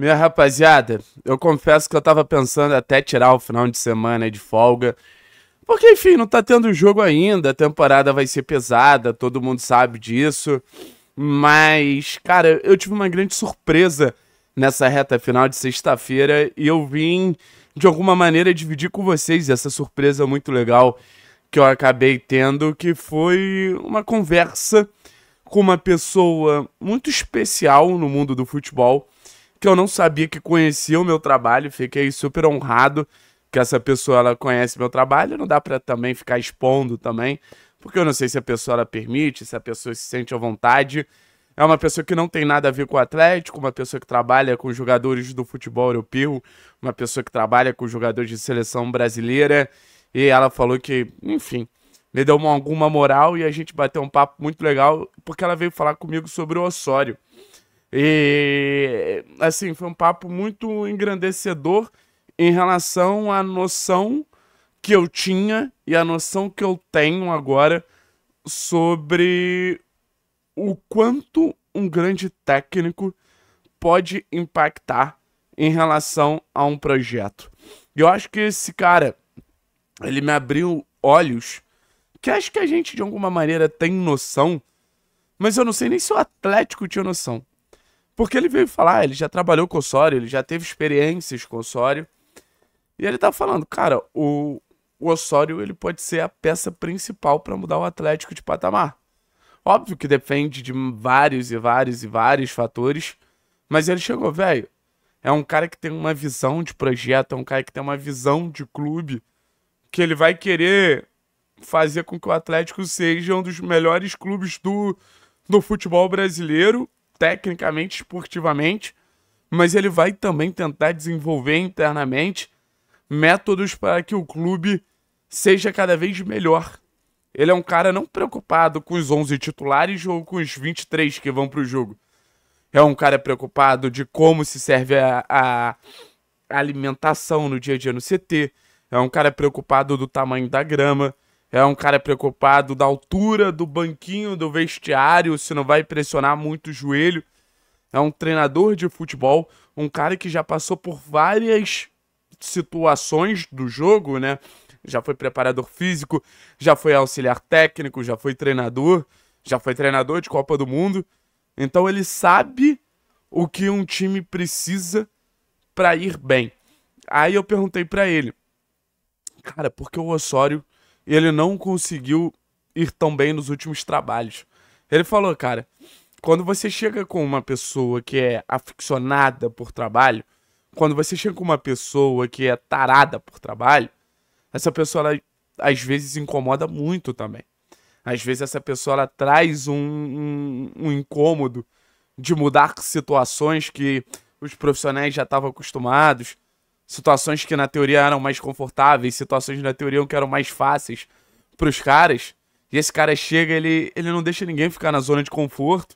Minha rapaziada, eu confesso que eu tava pensando até tirar o final de semana de folga. Porque, enfim, não tá tendo jogo ainda, a temporada vai ser pesada, todo mundo sabe disso. Mas, cara, eu tive uma grande surpresa nessa reta final de sexta-feira e eu vim, de alguma maneira, dividir com vocês essa surpresa muito legal que eu acabei tendo, que foi uma conversa com uma pessoa muito especial no mundo do futebol que eu não sabia que conhecia o meu trabalho, fiquei super honrado que essa pessoa ela conhece meu trabalho, não dá para também ficar expondo também, porque eu não sei se a pessoa ela permite, se a pessoa se sente à vontade. É uma pessoa que não tem nada a ver com o Atlético, uma pessoa que trabalha com jogadores do futebol europeu, uma pessoa que trabalha com jogadores de seleção brasileira, e ela falou que, enfim, me deu uma, alguma moral e a gente bateu um papo muito legal, porque ela veio falar comigo sobre o Osório. E, assim, foi um papo muito engrandecedor em relação à noção que eu tinha e a noção que eu tenho agora sobre o quanto um grande técnico pode impactar em relação a um projeto. E eu acho que esse cara, ele me abriu olhos que acho que a gente de alguma maneira tem noção, mas eu não sei nem se o Atlético tinha noção. Porque ele veio falar, ah, ele já trabalhou com o Sório, ele já teve experiências com o Sório. E ele tá falando, cara, o, o Osório ele pode ser a peça principal para mudar o Atlético de patamar. Óbvio que depende de vários e vários e vários fatores, mas ele chegou, velho. É um cara que tem uma visão de projeto, é um cara que tem uma visão de clube, que ele vai querer fazer com que o Atlético seja um dos melhores clubes do, do futebol brasileiro tecnicamente, esportivamente, mas ele vai também tentar desenvolver internamente métodos para que o clube seja cada vez melhor. Ele é um cara não preocupado com os 11 titulares ou com os 23 que vão para o jogo. É um cara preocupado de como se serve a, a alimentação no dia a dia no CT. É um cara preocupado do tamanho da grama. É um cara preocupado da altura do banquinho, do vestiário, se não vai pressionar muito o joelho. É um treinador de futebol, um cara que já passou por várias situações do jogo, né? Já foi preparador físico, já foi auxiliar técnico, já foi treinador, já foi treinador de Copa do Mundo. Então ele sabe o que um time precisa para ir bem. Aí eu perguntei para ele, cara, por que o Osório e ele não conseguiu ir tão bem nos últimos trabalhos. Ele falou, cara, quando você chega com uma pessoa que é aficionada por trabalho, quando você chega com uma pessoa que é tarada por trabalho, essa pessoa ela, às vezes incomoda muito também. Às vezes essa pessoa ela traz um, um, um incômodo de mudar situações que os profissionais já estavam acostumados, situações que na teoria eram mais confortáveis, situações na teoria que eram mais fáceis para os caras. E esse cara chega, ele, ele não deixa ninguém ficar na zona de conforto.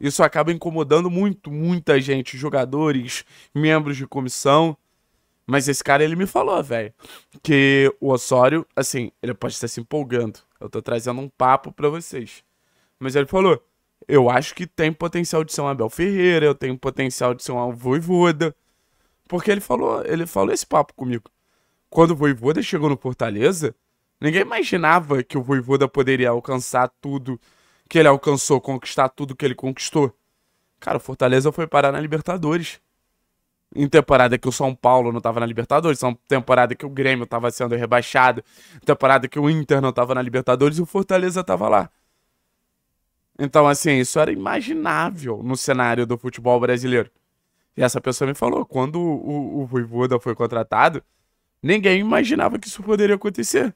Isso acaba incomodando muito, muita gente, jogadores, membros de comissão. Mas esse cara, ele me falou, velho, que o Osório, assim, ele pode estar se empolgando. Eu tô trazendo um papo para vocês. Mas ele falou, eu acho que tem potencial de ser um Abel Ferreira, eu tenho potencial de ser um Voivoda porque ele falou, ele falou esse papo comigo. Quando o Voivoda chegou no Fortaleza, ninguém imaginava que o Voivoda poderia alcançar tudo que ele alcançou, conquistar tudo que ele conquistou. Cara, o Fortaleza foi parar na Libertadores. Em temporada que o São Paulo não estava na Libertadores, temporada que o Grêmio estava sendo rebaixado, temporada que o Inter não estava na Libertadores e o Fortaleza estava lá. Então, assim, isso era imaginável no cenário do futebol brasileiro. E essa pessoa me falou, quando o, o Voivoda foi contratado, ninguém imaginava que isso poderia acontecer.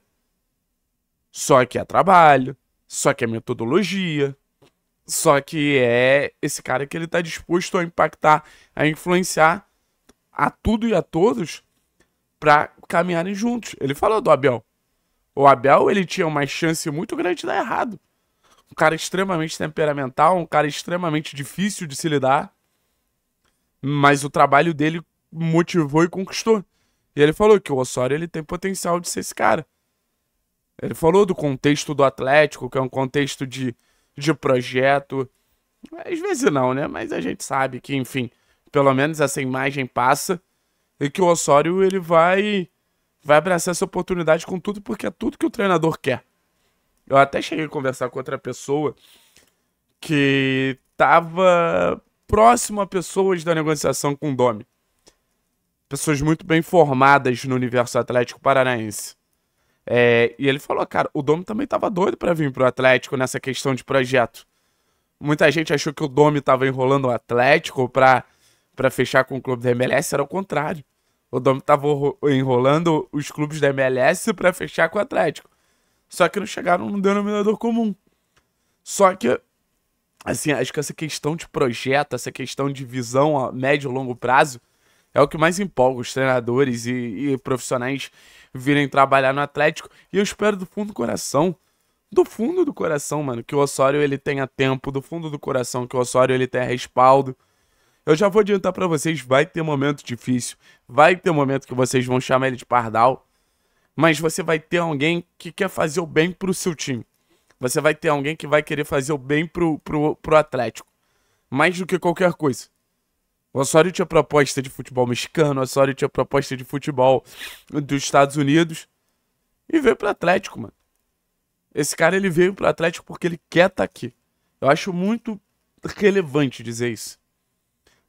Só que é trabalho, só que é metodologia, só que é esse cara que ele está disposto a impactar, a influenciar a tudo e a todos para caminharem juntos. Ele falou do Abel. O Abel, ele tinha uma chance muito grande de dar errado. Um cara extremamente temperamental, um cara extremamente difícil de se lidar. Mas o trabalho dele motivou e conquistou. E ele falou que o Osório ele tem potencial de ser esse cara. Ele falou do contexto do Atlético, que é um contexto de, de projeto. Às vezes não, né? Mas a gente sabe que, enfim, pelo menos essa imagem passa e que o Osório ele vai vai abraçar essa oportunidade com tudo porque é tudo que o treinador quer. Eu até cheguei a conversar com outra pessoa que tava próximo a pessoas da negociação com o Domi. Pessoas muito bem formadas no universo Atlético Paranaense. É, e ele falou, cara, o Domi também tava doido para vir pro Atlético nessa questão de projeto. Muita gente achou que o Domi estava enrolando o Atlético pra pra fechar com o clube da MLS, era o contrário. O Domi estava enrolando os clubes da MLS para fechar com o Atlético. Só que não chegaram num denominador comum. Só que assim, acho que essa questão de projeto, essa questão de visão a médio e longo prazo é o que mais empolga os treinadores e, e, profissionais virem trabalhar no Atlético. E eu espero do fundo do coração, do fundo do coração, mano, que o Osório ele tenha tempo, do fundo do coração que o Osório ele tenha respaldo. Eu já vou adiantar para vocês, vai ter momento difícil, vai ter momento que vocês vão chamar ele de pardal, mas você vai ter alguém que quer fazer o bem pro seu time você vai ter alguém que vai querer fazer o bem pro, pro, pro Atlético. Mais do que qualquer coisa. O Osório tinha proposta de futebol mexicano, o Osório tinha proposta de futebol dos Estados Unidos. E veio pro Atlético, mano. Esse cara, ele veio pro Atlético porque ele quer estar tá aqui. Eu acho muito relevante dizer isso.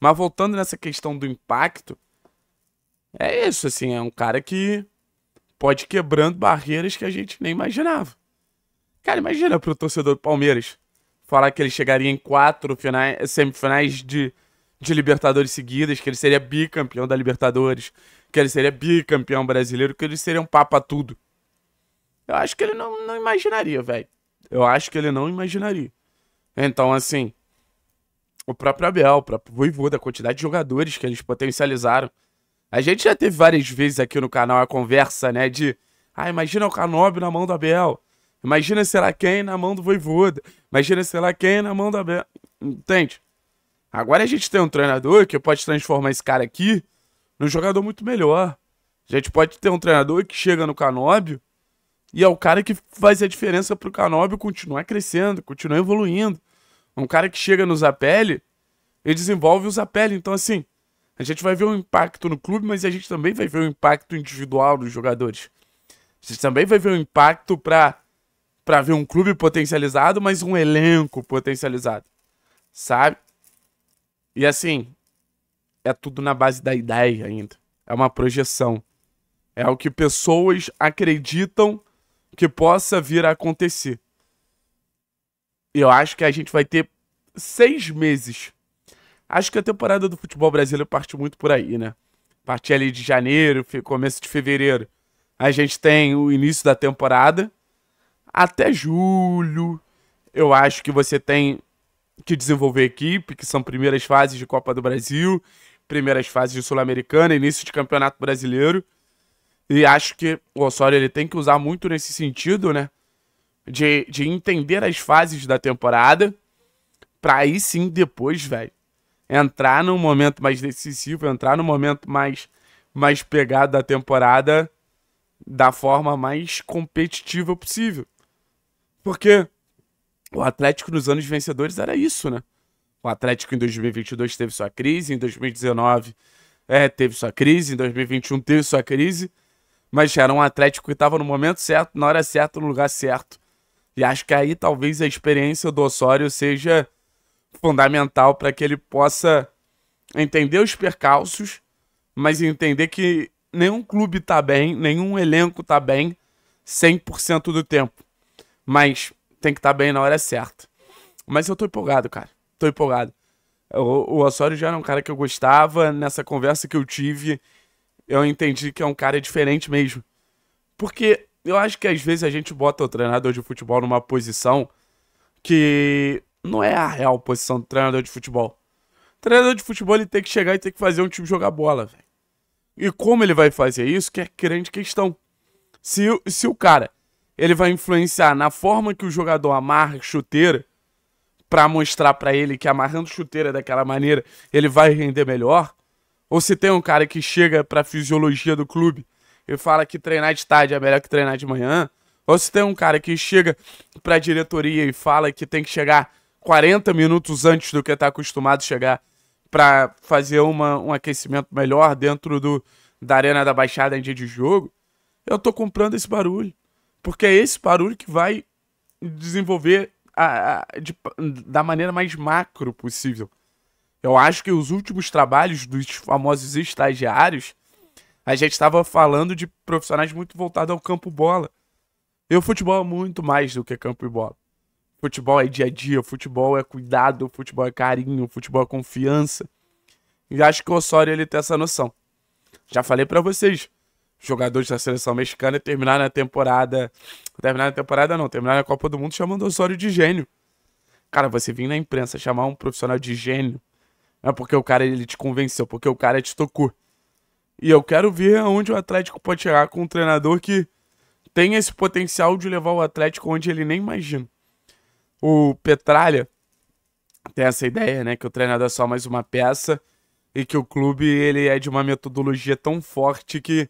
Mas voltando nessa questão do impacto, é isso, assim, é um cara que pode quebrando barreiras que a gente nem imaginava. Cara, imagina pro torcedor do Palmeiras falar que ele chegaria em quatro finais, semifinais de, de Libertadores seguidas, que ele seria bicampeão da Libertadores, que ele seria bicampeão brasileiro, que ele seria um papa tudo. Eu acho que ele não, não imaginaria, velho. Eu acho que ele não imaginaria. Então, assim, o próprio Abel, o próprio Voivô, da quantidade de jogadores que eles potencializaram. A gente já teve várias vezes aqui no canal a conversa, né, de... Ah, imagina o Canobi na mão do Abel. Imagina será quem na mão do voivoda. Imagina será quem na mão da Bela. Entende? Agora a gente tem um treinador que pode transformar esse cara aqui num jogador muito melhor. A gente pode ter um treinador que chega no Canóbio e é o cara que faz a diferença pro Canóbio continuar crescendo, continuar evoluindo. Um cara que chega no Zapelli e desenvolve o Zapelli. Então, assim, a gente vai ver um impacto no clube, mas a gente também vai ver um impacto individual dos jogadores. A gente também vai ver um impacto para para ver um clube potencializado, mas um elenco potencializado, sabe? E assim, é tudo na base da ideia ainda. É uma projeção. É o que pessoas acreditam que possa vir a acontecer. Eu acho que a gente vai ter seis meses. Acho que a temporada do futebol brasileiro parte muito por aí, né? Parte ali de janeiro, começo de fevereiro. A gente tem o início da temporada até julho. Eu acho que você tem que desenvolver equipe, que são primeiras fases de Copa do Brasil, primeiras fases de Sul-Americana, início de Campeonato Brasileiro. E acho que o Osório ele tem que usar muito nesse sentido, né? De, de entender as fases da temporada, para aí sim depois, velho, entrar num momento mais decisivo, entrar no momento mais, mais pegado da temporada da forma mais competitiva possível. Porque o Atlético nos anos vencedores era isso, né? O Atlético em 2022 teve sua crise, em 2019 é, teve sua crise, em 2021 teve sua crise, mas era um Atlético que estava no momento certo, na hora certa, no lugar certo. E acho que aí talvez a experiência do Osório seja fundamental para que ele possa entender os percalços, mas entender que nenhum clube está bem, nenhum elenco está bem 100% do tempo. Mas tem que estar tá bem na hora certa. Mas eu tô empolgado, cara. Tô empolgado. O, o Osório já era um cara que eu gostava. Nessa conversa que eu tive, eu entendi que é um cara diferente mesmo. Porque eu acho que às vezes a gente bota o treinador de futebol numa posição que não é a real posição do treinador de futebol. O treinador de futebol ele tem que chegar e tem que fazer um time jogar bola, velho. E como ele vai fazer isso, que é grande questão. Se, se o cara ele vai influenciar na forma que o jogador amarra chuteira para mostrar para ele que amarrando chuteira daquela maneira ele vai render melhor? Ou se tem um cara que chega para a fisiologia do clube e fala que treinar de tarde é melhor que treinar de manhã? Ou se tem um cara que chega para a diretoria e fala que tem que chegar 40 minutos antes do que está acostumado a chegar para fazer uma, um aquecimento melhor dentro do, da Arena da Baixada em dia de jogo? Eu tô comprando esse barulho. Porque é esse barulho que vai desenvolver a, a, de, da maneira mais macro possível. Eu acho que os últimos trabalhos dos famosos estagiários, a gente estava falando de profissionais muito voltados ao campo bola. E o futebol é muito mais do que campo e bola. Futebol é dia a dia, futebol é cuidado, futebol é carinho, futebol é confiança. E acho que o Osório ele tem essa noção. Já falei para vocês, jogadores da seleção mexicana e terminar na temporada. Terminar na temporada não, terminar na Copa do Mundo chamando o Osório de gênio. Cara, você vir na imprensa chamar um profissional de gênio não é porque o cara ele te convenceu, porque o cara te tocou. E eu quero ver aonde o Atlético pode chegar com um treinador que tem esse potencial de levar o Atlético onde ele nem imagina. O Petralha tem essa ideia, né, que o treinador é só mais uma peça e que o clube ele é de uma metodologia tão forte que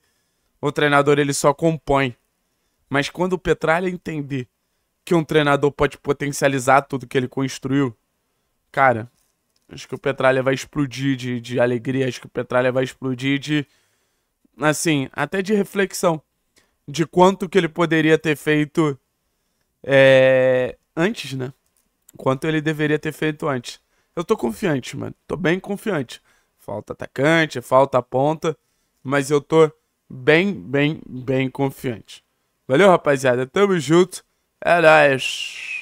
o treinador ele só compõe. Mas quando o Petralha entender que um treinador pode potencializar tudo que ele construiu, cara, acho que o Petralha vai explodir de, de alegria, acho que o Petralha vai explodir de, assim, até de reflexão de quanto que ele poderia ter feito é, antes, né? Quanto ele deveria ter feito antes. Eu tô confiante, mano. Tô bem confiante. Falta atacante, falta ponta, mas eu tô bem, bem, bem confiante. Valeu, rapaziada. Tamo junto. É nóis.